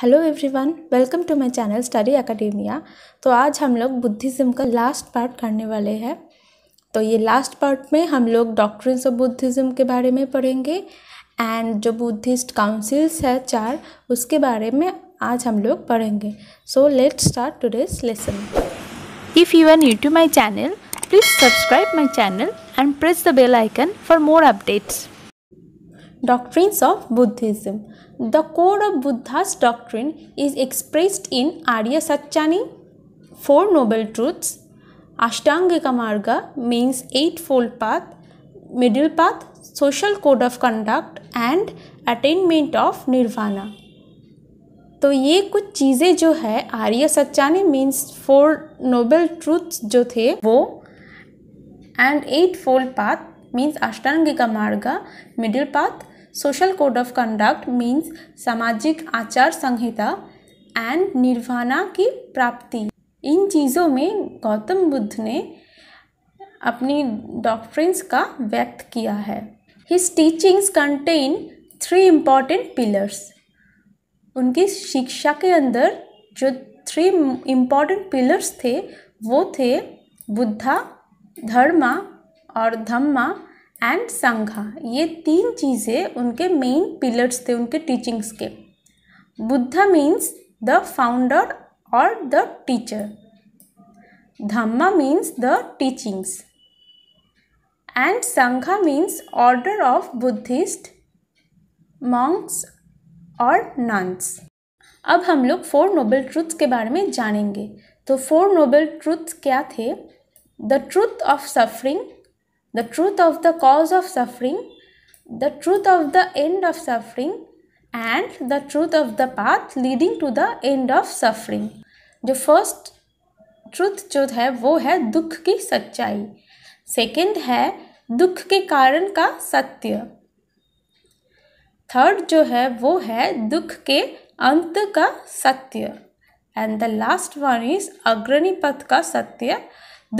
Hello everyone welcome to my channel study academia तो आज हम लोग बुद्धिज़्म का लास्ट पार्ट करने वाले हैं तो ये लास्ट पार्ट में हम लोग डॉक्ट्रिन्स ऑफ बुद्धिज़्म के बारे में पढ़ेंगे एंड जो बुद्धिस्ट काउंसिल्स है चार उसके बारे में आज हम लोग पढ़ेंगे so let start today's lesson if you are new to my channel please subscribe my channel and press the bell icon for more updates doctrines of Buddhism the code of Buddha's doctrine is expressed in Arya sachchani four noble truths अष्टांग का मार्ग means eight fold path middle path social code of conduct and attainment of nirvana तो ये कुछ चीज़ें जो है Arya sachchani means four noble truths जो थे वो and eight fold path means अष्टांग का मार्ग middle path social code of conduct means सामाजिक आचार संहिता एंड निर्वाणा की प्राप्ति इन चीज़ों में गौतम बुद्ध ने अपनी डॉक्ट्रिंस का व्यक्त किया है his teachings contain three important pillars उनकी शिक्षा के अंदर जो थ्री इम्पॉर्टेंट पिलर्स थे वो थे बुद्धा धर्मा और धम्मा एंड संघा ये तीन चीज़ें उनके मेन पिलर्स थे उनके टीचिंग्स के बुद्धा मीन्स द फाउंडर और the teacher dhamma means the teachings and sangha means order of Buddhist monks और नंस अब हम लोग फोर नोबल ट्रूथ्स के बारे में जानेंगे तो फोर नोबल ट्रूथ्स क्या थे the truth of suffering the truth of the cause of suffering, the truth of the end of suffering and the truth of the path leading to the end of suffering. जो first truth जो है वो है दुख की सच्चाई second है दुख के कारण का सत्य थर्ड जो है वो है दुख के अंत का सत्य and the last one is अग्रणी पथ का सत्य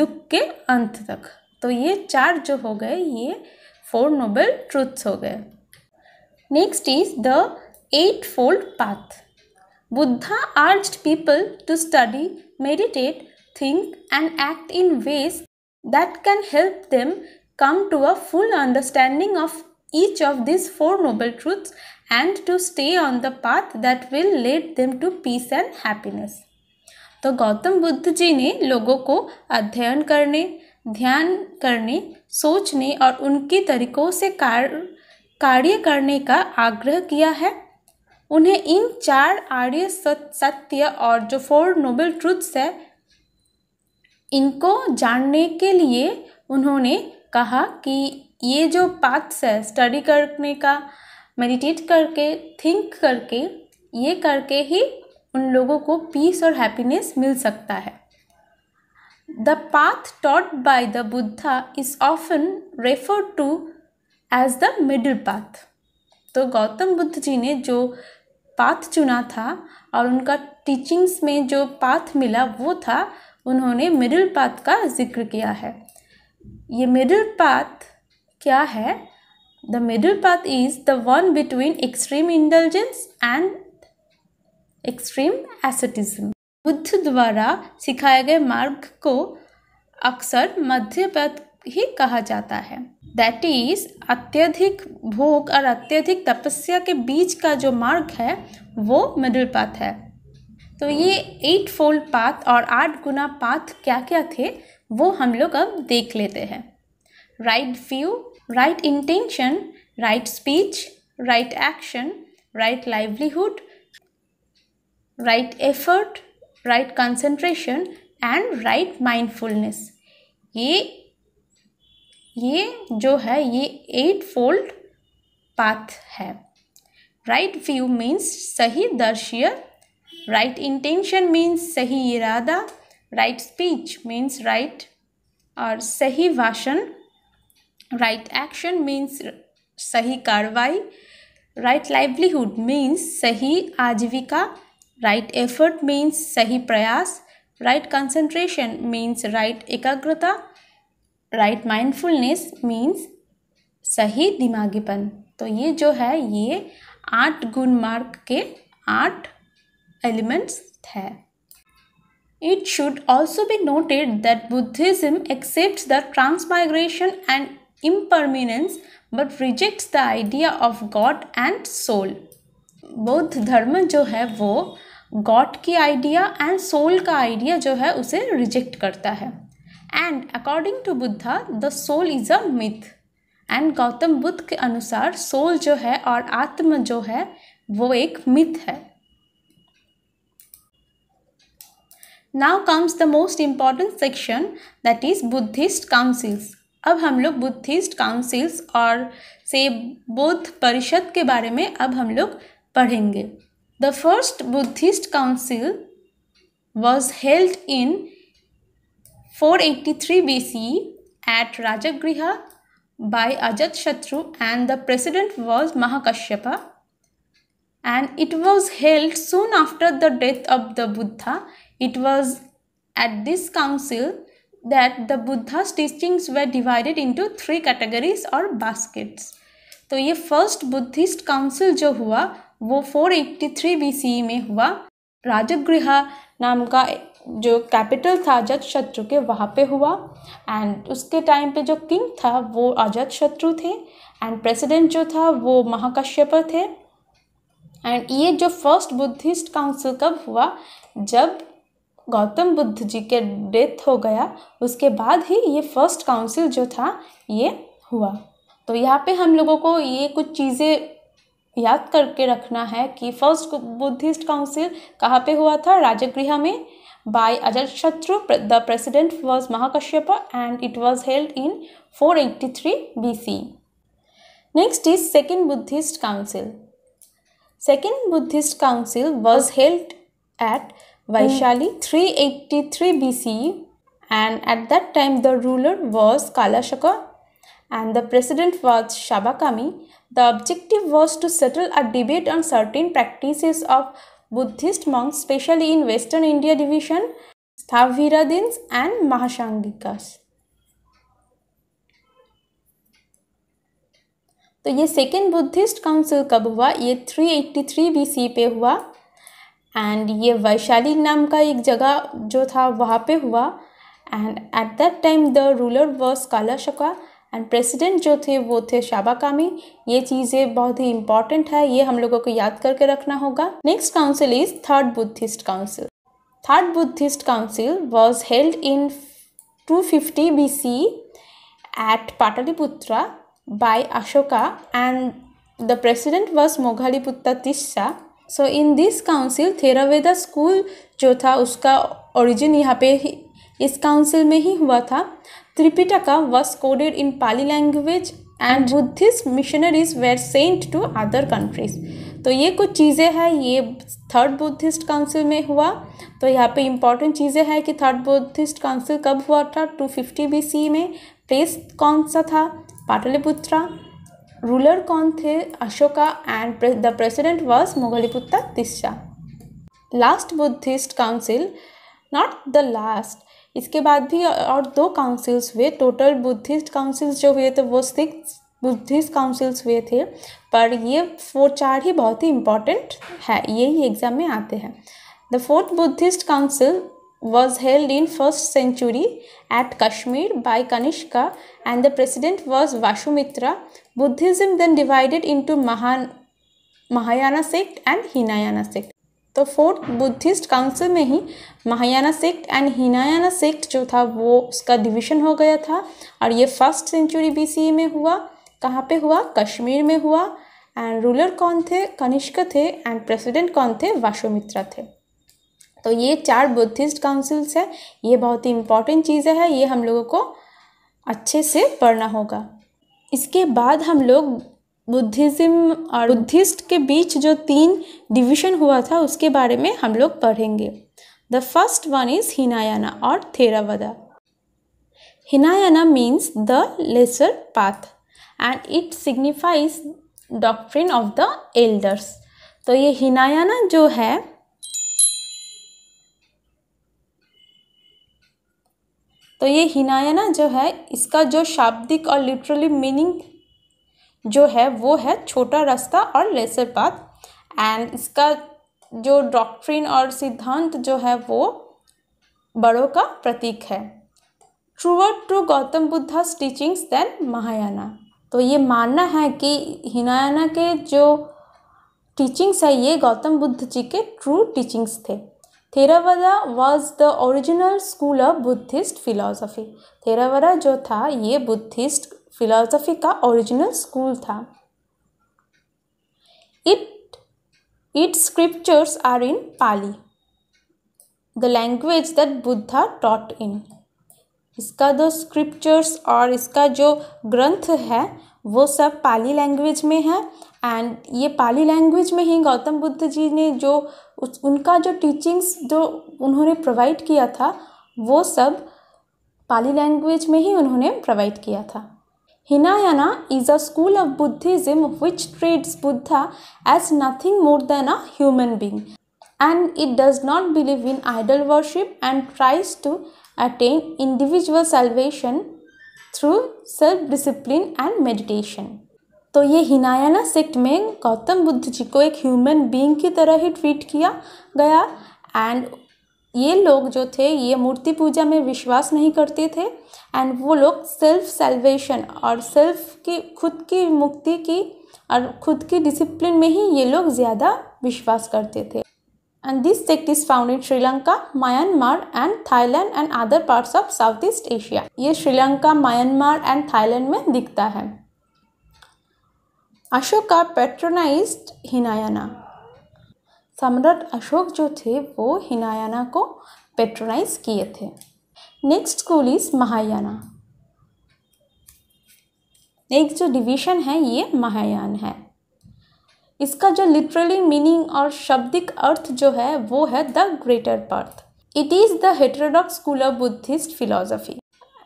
दुख के अंत तक तो ये चार जो हो गए ये फोर नोबल ट्रूथ्स हो गए next is the eight fold path Buddha urges people to study meditate think and act in ways that can help them come to a full understanding of each of this four noble truths and to stay on the path that will lead them to peace and happiness तो गौतम बुद्ध जी ने लोगों को अध्ययन करने ध्यान करने सोचने और उनके तरीकों से कार्य करने का आग्रह किया है उन्हें इन चार आर्य सत्य और जो फोर नोबल ट्रुथ्स है इनको जानने के लिए उन्होंने कहा कि ये जो पाथ्स है स्टडी करने का मेडिटेट करके थिंक करके ये करके ही उन लोगों को पीस और हैप्पीनेस मिल सकता है The path taught by the Buddha is often referred to as the middle path. तो गौतम बुद्ध जी ने जो पाथ चुना था और उनका टीचिंग्स में जो पाथ मिला वो था उन्होंने मिडिल पाथ का जिक्र किया है ये मिडिल पाथ क्या है the middle path is the one between extreme intelligence and extreme asceticism Buddha द्वारा सिखाए गए मार्ग को अक्सर मध्य पथ ही कहा जाता है दैट इज अत्यधिक भोग और अत्यधिक तपस्या के बीच का जो मार्ग है वो मिडिल पाथ है तो ये एट फोल्ड पाथ और आठ गुना पाथ क्या क्या थे वो हम लोग अब देख लेते हैं right view right intention right speech right action right livelihood right effort right concentration and right mindfulness ये ये जो है ये एट फोल्ड पाथ है राइट व्यू मीन्स सही दर्शीय राइट इंटेंशन मीन्स सही इरादा राइट स्पीच मीन्स राइट और सही भाषण राइट एक्शन मीन्स सही कार्रवाई राइट लाइवलीहुड मीन्स सही आजीविका राइट एफर्ट मीन्स सही प्रयास राइट कंसंट्रेशन मीन्स राइट एकाग्रता राइट माइंडफुलनेस मीन्स सही दिमागीपन तो ये जो है ये आठ गुण मार्क के आठ एलिमेंट्स है it should also be noted that Buddhism accept the transmigration and impermanence but rejects the idea of God and soul बौद्ध धर्म जो है वो गॉड की आइडिया एंड सोल का आइडिया जो है उसे रिजेक्ट करता है and according to Buddha the soul is a myth and Gautam Buddha के अनुसार सोल जो है और आत्म जो है वो एक मिथ है now comes the most important section that is Buddhist councils अब हम लोग बुद्धिस्ट काउंसिल्स और से बौद्ध परिषद के बारे में अब हम लोग पढ़ेंगे The first Buddhist council was held in 483 BCE at Rajagriha by Ajatshatru, and the president was Mahakashyapa. and it was held soon after the death of the Buddha. It was at this council that the Buddha's teachings were divided into three categories or baskets. So, the first Buddhist council, which वो 483 BCE e में हुआ राजगृह नाम का जो capital था अजत शत्रु के वहाँ पे हुआ एंड उसके टाइम पे जो किंग था वो अजत शत्रु थे एंड प्रेसिडेंट जो था वो महाकश्यप थे एंड ये जो फर्स्ट बुद्धिस्ट काउंसिल कब हुआ जब गौतम बुद्ध जी के डेथ हो गया उसके बाद ही ये फर्स्ट काउंसिल जो था ये हुआ तो यहाँ पे हम लोगों को ये कुछ चीज़ें याद करके रखना है कि फर्स्ट बुद्धिस्ट काउंसिल कहाँ पे हुआ था राजगृह में by Ajatashatru the president was Mahakashyap and it was held in four eighty three B C next is second Buddhist council second Buddhist council was held at Vaishali three eighty three B C and at that time the ruler was Kalashoka and the president was Sabakami The objective was to settle a debate on certain practices of Buddhist monks, especially in Western India division, Sthaviradins and Mahashangikas. तो ये second Buddhist council कब हुआ ये 383 BC पे हुआ and ये वैशाली नाम का एक जगह जो था वहाँ पे हुआ and at that time the ruler was Kalashoka and president जो थे वो थे शाबा कामी ये चीज़ें बहुत ही इंपॉर्टेंट है ये हम लोगों को याद करके रखना होगा next council is third Buddhist council third Buddhist council was held in 250 C at Pataliputra by Ashoka and the president was Moghaliputta Tissa so in this council Theravada school जो था उसका ओरिजिन यहाँ पे ही इस काउंसिल में ही हुआ था Tripitaka was coded in Pali language and Buddhist missionaries were sent to other countries. तो ये कुछ चीज़ें हैं ये थर्ड बुद्धिस्ट काउंसिल में हुआ तो यहाँ पे इम्पॉर्टेंट चीज़ें हैं कि थर्ड बुद्धिस्ट काउंसिल कब हुआ था टू फिफ्टी बी सी में प्लेस कौन सा था पाटलिपुत्रा रूलर कौन थे Ashoka and the president was Moggaliputta Tissa last Buddhist council not the last इसके बाद भी और दो काउंसिल्स हुए टोटल बुद्धिस्ट काउंसिल्स जो हुए थे वो सिक्स बुद्धिस्ट काउंसिल्स हुए थे पर ये फोर चार ही बहुत ही इम्पॉर्टेंट है ये ही एग्जाम में आते हैं the fourth Buddhist council was held in first century at Kashmir by Kanishka and the president was Vasumitra Buddhism then divided into महान Mahayana sect and Hinayana sect तो फोर्थ बुद्धिस्ट काउंसिल में ही Mahayana sect and Hinayana sect जो था वो उसका डिवीजन हो गया था और ये फर्स्ट सेंचुरी बी में हुआ कहाँ पे हुआ कश्मीर में हुआ एंड रूलर कौन थे कनिष्क थे एंड प्रेसिडेंट कौन थे वाशुमित्रा थे तो ये चार बुद्धिस्ट काउंसिल्स हैं ये बहुत ही इंपॉर्टेंट चीज़ें हैं ये हम लोगों को अच्छे से पढ़ना होगा इसके बाद हम लोग बुद्धिज़्म और बुद्धिस्ट के बीच जो तीन डिवीजन हुआ था उसके बारे में हम लोग पढ़ेंगे the first one is Hinayana और Theravada Hinayana means the lesser path and it signifies doctrine of the elders तो ये हिनायाना जो है तो ये हिनायाना जो है इसका जो शाब्दिक और लिटरली मीनिंग जो है वो है छोटा रास्ता और लेसर पाथ एंड इसका जो डॉक्ट्रिन और सिद्धांत जो है वो बड़ों का प्रतीक है truer to Gautam Buddha teachings than Mahayana तो ये मानना है कि हिनायाना के जो टीचिंग्स है ये गौतम बुद्ध जी के ट्रू टीचिंग्स थे Theravada was the original school of Buddhist philosophy Theravada जो था ये बुद्धिस्ट फिलोसफी का ओरिजिनल स्कूल था it it scriptures are in Pali the language that Buddha taught in इसका दो स्क्रिप्चर्स और इसका जो ग्रंथ है वो सब पाली लैंग्वेज में है एंड ये पाली लैंग्वेज में ही गौतम बुद्ध जी ने जो उस उनका जो टीचिंग्स जो उन्होंने प्रोवाइड किया था वो सब पाली लैंग्वेज में ही उन्होंने प्रोवाइड किया था Hinayana is a school of Buddhism which treats Buddha as nothing more than a human being and it does not believe in idol worship and tries to attain individual salvation through self discipline and meditation तो ये हिनायाना sect में गौतम बुद्ध जी को एक human being की तरह ही treat किया गया and ये लोग जो थे ये मूर्ति पूजा में विश्वास नहीं करते थे एंड वो लोग सेल्फ सेल्वेशन और सेल्फ की खुद की मुक्ति की और खुद की डिसिप्लिन में ही ये लोग ज़्यादा विश्वास करते थे and this sect is found in Sri Lanka Myanmar and Thailand and other parts of south east Asia ये श्रीलंका म्यांमार एंड थाईलैंड में दिखता है अशोका पेट्रोनाइज हिनायाना सम्राट अशोक जो थे वो हिनायाना को पेट्रोनाइज किए थे next school is Mahayana next जो डिवीजन है ये महायान है इसका जो लिटरली मीनिंग और शब्दिक अर्थ जो है वो है the greater path it is the heterodox school of Buddhist philosophy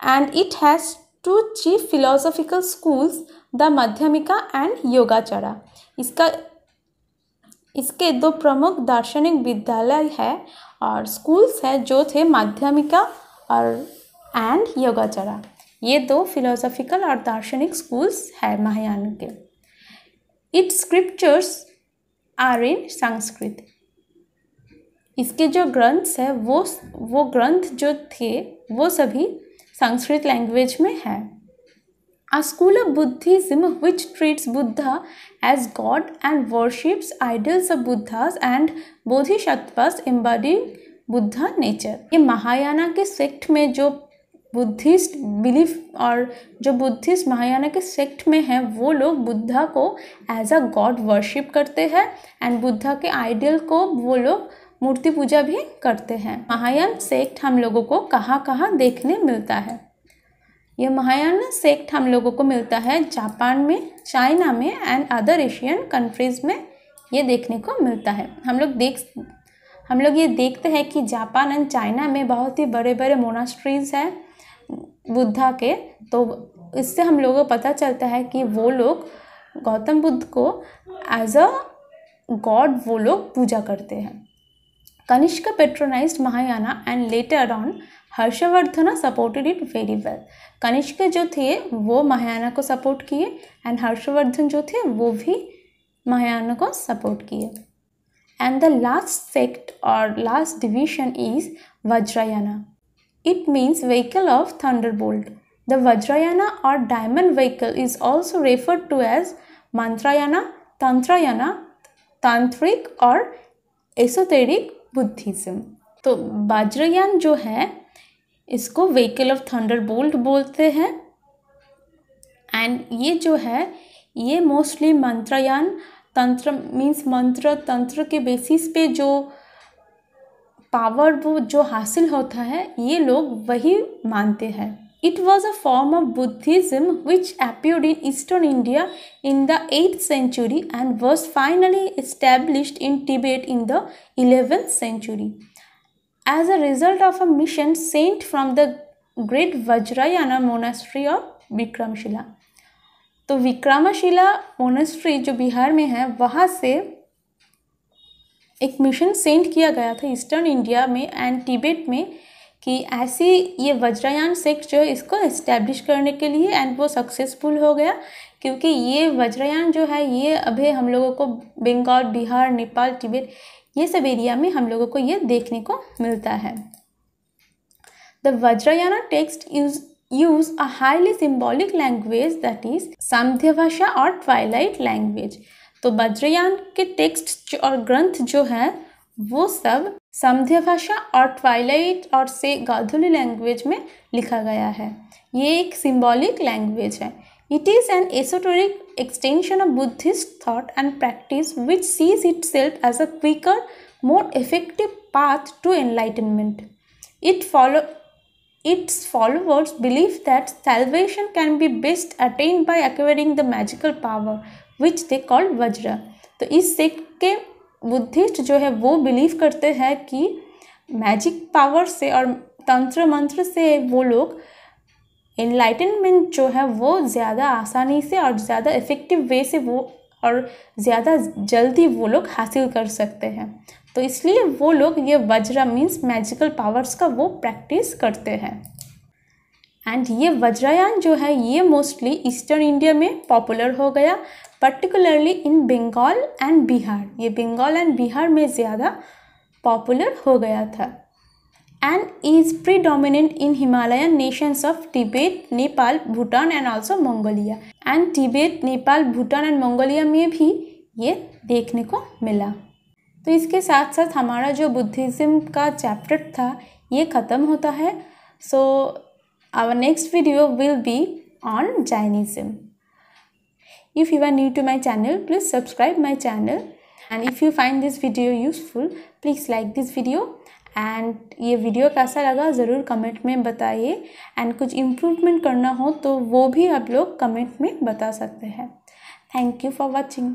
and it has two chief philosophical schools the Madhyamika and Yogachara इसका इसके दो प्रमुख दार्शनिक विद्यालय है और स्कूल्स है जो थे माध्यमिका और एंड योगाचारा ये दो फिलोसॉफिकल और दार्शनिक स्कूल्स है महायान के its scriptures are in Sanskrit इसके जो ग्रंथ्स है वो वो ग्रंथ जो थे वो सभी संस्कृत लैंग्वेज में है A school of Buddhism which treats Buddha as God and worships idols of Buddhas and Bodhisattvas embodying Buddha nature ये महायाना के सेक्ट में जो बुद्धिस्ट बिलीफ और जो बुद्धिस्ट महायाना के सेक्ट में हैं वो लोग बुद्धा को एज अ गॉड वर्शिप करते हैं एंड बुद्धा के आइडियल को वो लोग मूर्ति पूजा भी करते हैं महायान सेक्ट हम लोगों को कहाँ कहाँ देखने मिलता है यह महायान सेक्ट हम लोगों को मिलता है जापान में चाइना में एंड अदर एशियन कंट्रीज़ में ये देखने को मिलता है हम लोग देख हम लोग ये देखते हैं कि जापान एंड चाइना में बहुत ही बड़े बड़े मोनास्ट्रीज़ हैं बुद्धा के तो इससे हम लोगों को पता चलता है कि वो लोग गौतम बुद्ध को एज अ गॉड वो लोग पूजा करते हैं Kanishka patronize Mahayana and later on Harshavardhan supported it very well Kanishka जो थे वो महायाना को सपोर्ट किए एंड हर्षवर्धन जो थे वो भी महायाना को सपोर्ट किए एंड द लास्ट सेक्ट और last division is Vajrayana it means vehicle of thunderbolt the Vajrayana और diamond vehicle is also referred to as Mantrayana Tantrayana tantric और एसोटेरिक बुद्धिज्म तो वज्रयान जो है इसको व्हीकल ऑफ थंडर बोल्ट बोलते हैं एंड ये जो है ये मोस्टली मंत्रयान तंत्र मीन्स मंत्र तंत्र के बेसिस पे जो पावर वो जो हासिल होता है ये लोग वही मानते हैं it was a form of Buddhism which appeared in eastern India in the eight century and was finally established in Tibet in the eleventh century as a result of a mission sent from the great Vajrayana monastery of Vikramshila तो Vikramshila monastery जो बिहार में है वहाँ से एक mission send किया गया था ईस्टर्न इंडिया में एंड टिबेट में कि ऐसी ये वज्रयान सेक्ट जो है इसको इस्टेब्लिश करने के लिए एंड वो सक्सेसफुल हो गया क्योंकि ये वज्रयान जो है ये अभी हम लोगों को बंगाल बिहार नेपाल टिबेट ये सब एरिया में हम लोगों को ये देखने को मिलता है the Vajrayana text use use a highly symbolic language that is सामध्य भाषा और ट्वाइलाइट लैंग्वेज तो वज्रयान के टेक्स्ट और ग्रंथ जो है वो सब समध्य भाषा और ट्वाइलाइट और से गाधुली लैंग्वेज में लिखा गया है ये एक सिंबॉलिक लैंग्वेज है It is an esoteric extension of Buddhist thought and practice which sees itself as a quicker, more effective path to enlightenment. It follow, its followers believe that salvation can be best attained by acquiring the magical power which they call वज्र तो इस sect के Buddhist जो है वो believe करते हैं कि मैजिक पावर से और तंत्र मंत्र से वो लोग इनलाइटनमेंट जो है वो ज़्यादा आसानी से और ज़्यादा इफ़ेक्टिव वे से वो और ज़्यादा जल्दी वो लोग हासिल कर सकते हैं तो इसलिए वो लोग ये वज्रा मीन्स मैजिकल पावर्स का वो प्रैक्टिस करते हैं एंड ये वज्रयान जो है ये मोस्टली ईस्टर्न इंडिया में पॉपुलर हो गया particularly in Bengal and Bihar ये बंगाल एंड बिहार में ज़्यादा पॉपुलर हो गया था and is predominant in Himalayan nations of Tibet, Nepal, Bhutan and also Mongolia. And Tibet, Nepal, Bhutan and Mongolia में भी ये देखने को मिला तो इसके साथ साथ हमारा जो बुद्धिज़्म का चैप्टर था ये ख़त्म होता है so our next video will be on Jainism if you are new to my channel please subscribe my channel and if you find this video useful please like this video and ये video कैसा लगा ज़रूर comment में बताइए and कुछ improvement करना हो तो वो भी आप लोग कमेंट में बता सकते हैं थैंक यू फॉर वॉचिंग